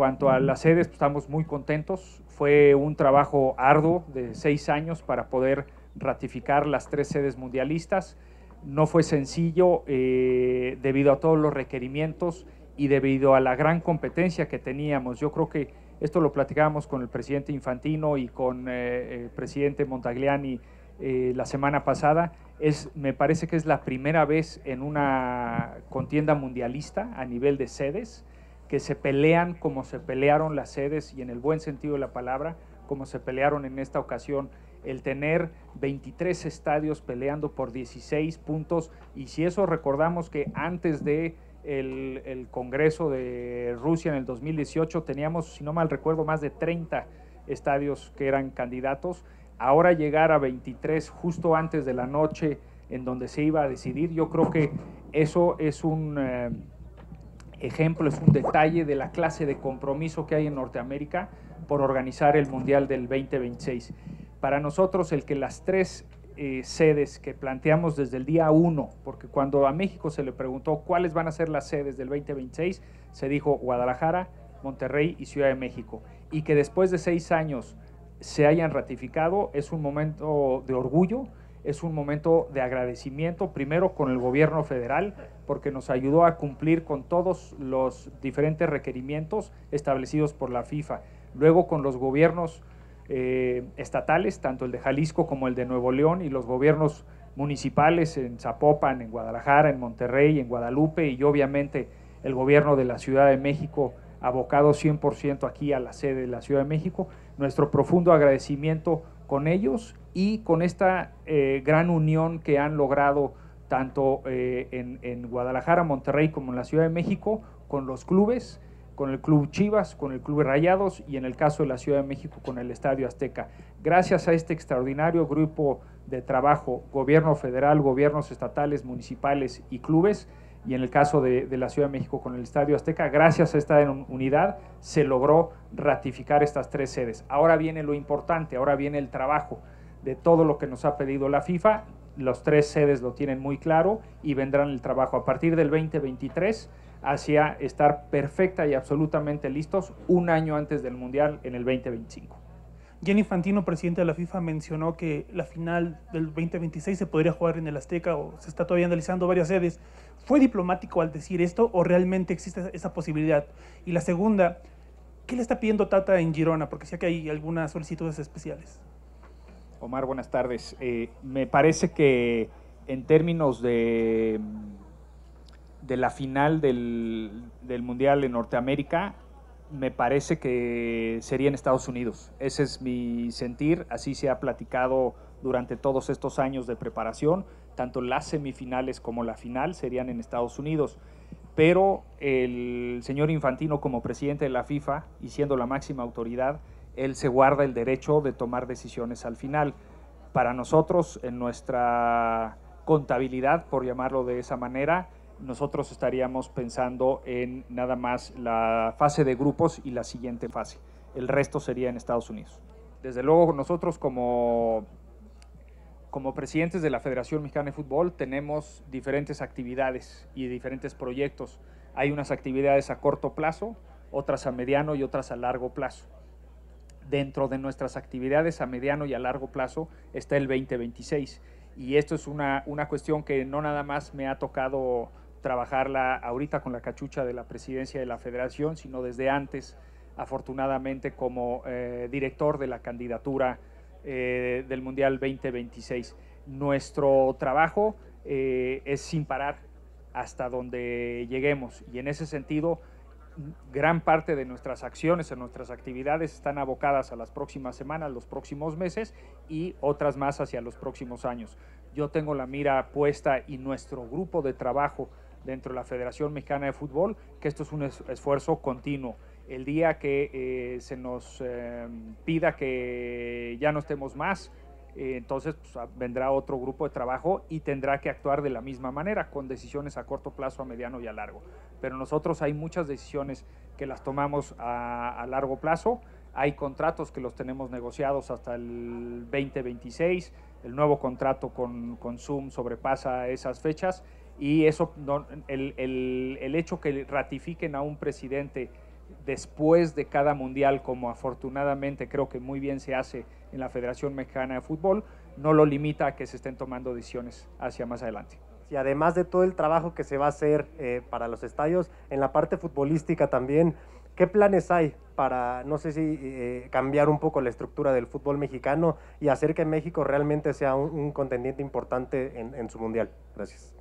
cuanto a las sedes, pues, estamos muy contentos. Fue un trabajo arduo de seis años para poder ratificar las tres sedes mundialistas. No fue sencillo eh, debido a todos los requerimientos y debido a la gran competencia que teníamos. Yo creo que esto lo platicábamos con el presidente Infantino y con eh, el presidente Montagliani eh, la semana pasada. Es, me parece que es la primera vez en una contienda mundialista a nivel de sedes que se pelean como se pelearon las sedes y en el buen sentido de la palabra, como se pelearon en esta ocasión. El tener 23 estadios peleando por 16 puntos y si eso recordamos que antes de el, Congreso de Rusia en el 2018 teníamos, si no mal recuerdo, más de 30 estadios que eran candidatos. Ahora llegar a 23 justo antes de la noche en donde se iba a decidir, yo creo que eso es un... Eh, ejemplo, es un detalle de la clase de compromiso que hay en Norteamérica por organizar el Mundial del 2026. Para nosotros, el que las tres eh, sedes que planteamos desde el día 1, porque cuando a México se le preguntó cuáles van a ser las sedes del 2026, se dijo Guadalajara, Monterrey y Ciudad de México. Y que después de seis años se hayan ratificado es un momento de orgullo es un momento de agradecimiento, primero con el gobierno federal, porque nos ayudó a cumplir con todos los diferentes requerimientos establecidos por la FIFA. Luego con los gobiernos eh, estatales, tanto el de Jalisco como el de Nuevo León, y los gobiernos municipales en Zapopan, en Guadalajara, en Monterrey, en Guadalupe, y obviamente el gobierno de la Ciudad de México, abocado 100% aquí a la sede de la Ciudad de México. Nuestro profundo agradecimiento con ellos y con esta eh, gran unión que han logrado tanto eh, en, Guadalajara, Monterrey como en la Ciudad de México, con los clubes, con el Club Chivas, con el Club Rayados y en el caso de la Ciudad de México con el Estadio Azteca. Gracias a este extraordinario grupo de trabajo, gobierno federal, gobiernos estatales, municipales y clubes, y en el caso de, la Ciudad de México con el Estadio Azteca, gracias a esta unidad se logró ratificar estas tres sedes. Ahora viene lo importante, ahora viene el trabajo de todo lo que nos ha pedido la FIFA, los tres sedes lo tienen muy claro y vendrán el trabajo a partir del 2023 hacia estar perfecta y absolutamente listos un año antes del Mundial en el 2025. Jenny Fantino, presidente de la FIFA, mencionó que la final del 2026 se podría jugar en el Azteca o se está todavía analizando varias sedes. ¿Fue diplomático al decir esto o realmente existe esa posibilidad? Y la segunda, ¿qué le está pidiendo Tata en Girona? Porque sé que hay algunas solicitudes especiales. Omar, buenas tardes. Eh, me parece que en términos de, de la final del, del Mundial en Norteamérica, me parece que sería en Estados Unidos. Ese es mi sentir, así se ha platicado durante todos estos años de preparación. Tanto las semifinales como la final serían en Estados Unidos. Pero el señor Infantino como presidente de la FIFA y siendo la máxima autoridad, él se guarda el derecho de tomar decisiones al final. Para nosotros, en nuestra contabilidad, por llamarlo de esa manera, nosotros estaríamos pensando en nada más la fase de grupos y la siguiente fase. El resto sería en Estados Unidos. Desde luego nosotros como como presidentes de la Federación Mexicana de Fútbol tenemos diferentes actividades y diferentes proyectos. Hay unas actividades a corto plazo, otras a mediano y otras a largo plazo. Dentro de nuestras actividades a mediano y a largo plazo está el 2026. Y esto es una, cuestión que no nada más me ha tocado trabajarla ahorita con la cachucha de la presidencia de la federación, sino desde antes, afortunadamente, como eh, director de la candidatura eh, del Mundial 2026. Nuestro trabajo eh, es sin parar hasta donde lleguemos y en ese sentido gran parte de nuestras acciones, de nuestras actividades están abocadas a las próximas semanas, los próximos meses y otras más hacia los próximos años. Yo tengo la mira puesta y nuestro grupo de trabajo dentro de la Federación Mexicana de Fútbol, que esto es un esfuerzo continuo el día que eh, se nos eh, pida que ya no estemos más, eh, entonces pues, ah, vendrá otro grupo de trabajo y tendrá que actuar de la misma manera, con decisiones a corto plazo, a mediano y a largo. Pero nosotros hay muchas decisiones que las tomamos a, largo plazo, hay contratos que los tenemos negociados hasta el 2026, el nuevo contrato con, Zoom sobrepasa esas fechas y eso, el, el hecho que ratifiquen a un presidente, después de cada mundial, como afortunadamente creo que muy bien se hace en la Federación Mexicana de Fútbol, no lo limita a que se estén tomando decisiones hacia más adelante. Y además de todo el trabajo que se va a hacer eh, para los estadios, en la parte futbolística también, ¿qué planes hay para, no sé si, eh, cambiar un poco la estructura del fútbol mexicano y hacer que México realmente sea un, contendiente importante en, en su mundial? Gracias.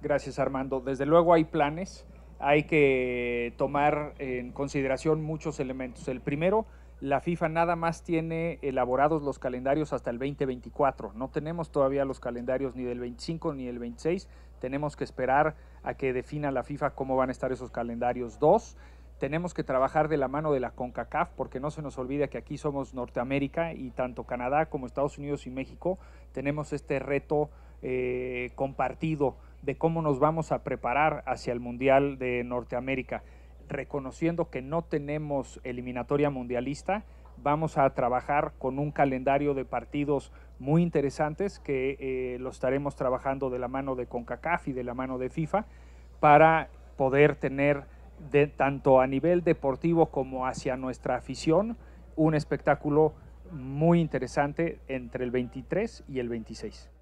Gracias, Armando. Desde luego hay planes hay que tomar en consideración muchos elementos. El primero, la FIFA nada más tiene elaborados los calendarios hasta el 2024. No tenemos todavía los calendarios ni del 25 ni del 26. Tenemos que esperar a que defina la FIFA cómo van a estar esos calendarios. Dos, tenemos que trabajar de la mano de la CONCACAF porque no se nos olvida que aquí somos Norteamérica y tanto Canadá como Estados Unidos y México tenemos este reto eh, compartido de cómo nos vamos a preparar hacia el Mundial de Norteamérica, reconociendo que no tenemos eliminatoria mundialista, vamos a trabajar con un calendario de partidos muy interesantes que eh, lo estaremos trabajando de la mano de CONCACAF y de la mano de FIFA para poder tener de, tanto a nivel deportivo como hacia nuestra afición un espectáculo muy interesante entre el 23 y el 26.